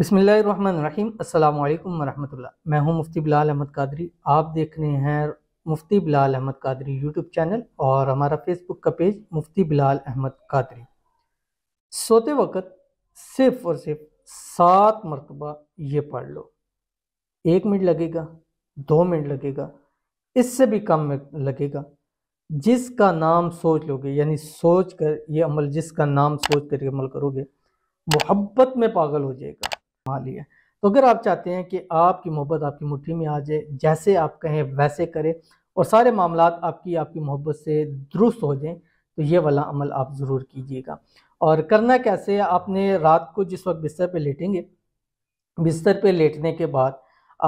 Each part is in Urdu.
بسم اللہ الرحمن الرحیم السلام علیکم ورحمۃ اللہ میں ہوں مفتی بلال احمد قادری آپ دیکھ رہے ہیں مفتی بلال احمد قادری یوٹیوب چینل اور ہمارا فیس بک کا پیج مفتی بلال احمد قادری سوتے وقت صرف اور صرف سات مرتبہ یہ پڑھ لو ایک منٹ لگے گا دو منٹ لگے گا اس سے بھی کم میں لگے گا جس کا نام سوچ لو گے یعنی سوچ کر یہ عمل جس کا نام سوچ کر یہ عمل کرو گے محبت میں پاگل ہو جائے گا تو اگر آپ چاہتے ہیں کہ آپ کی محبت آپ کی مٹھی میں آ جائے جیسے آپ کہیں ویسے کریں اور سارے معاملات آپ آپ کی کی محبت سے درست ہو جائیں تو یہ والا عمل آپ ضرور کیجئے گا اور کرنا کیسے آپ نے رات کو جس وقت بستر پہ لیٹیں گے بستر پہ لیٹنے کے بعد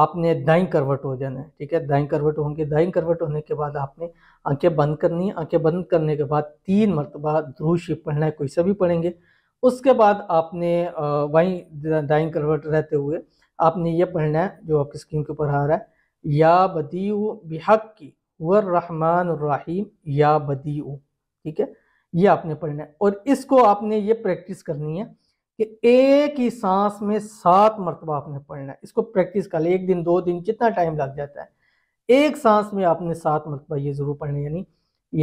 آپ نے دائیں کروٹ ہو جانا ٹھیک ہے دائیں کروٹ ہوں گے دائیں کروٹ ہونے کے بعد آپ نے آنکھیں بند کرنی ہیں آنکھیں بند کرنے کے بعد تین مرتبہ دروش پڑھنا ہے کوئی سا بھی پڑھیں گے اس کے بعد آپ نے وہیں دائیں کروٹ رہتے ہوئے آپ نے یہ پڑھنا ہے جو آپ کی اسکرین کے اوپر رہا ہے یا بدیع بحق کی والرحمن الرحیم یا بدیع ٹھیک ہے یہ آپ نے پڑھنا ہے اور اس کو آپ نے یہ پریکٹس کرنی ہے کہ ایک ہی سانس میں سات مرتبہ آپ نے پڑھنا ہے اس کو پریکٹس کر لیں ایک دن دو دن جتنا ٹائم لگ جاتا ہے ایک سانس میں آپ نے سات مرتبہ یہ ضرور پڑھنا ہے یعنی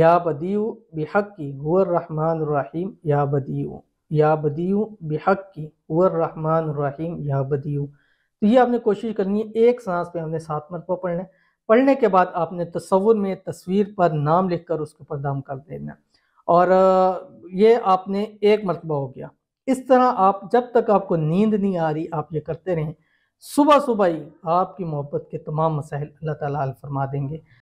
یا بدیع بحق کی ور الرحیم یا بدیع یا بدیو بحق کی الرحیم یا بدیو تو یہ آپ نے کوشش کرنی ہے ایک سانس پہ ہم نے سات مرتبہ پڑھنا ہے پڑھنے کے بعد آپ نے تصور میں تصویر پر نام لکھ کر اس کے اوپر دم کر دینا اور یہ آپ نے ایک مرتبہ ہو گیا اس طرح آپ جب تک آپ کو نیند نہیں آ رہی آپ یہ کرتے رہیں صبح صبح ہی آپ کی محبت کے تمام مسائل اللہ تعالیٰ حل فرما دیں گے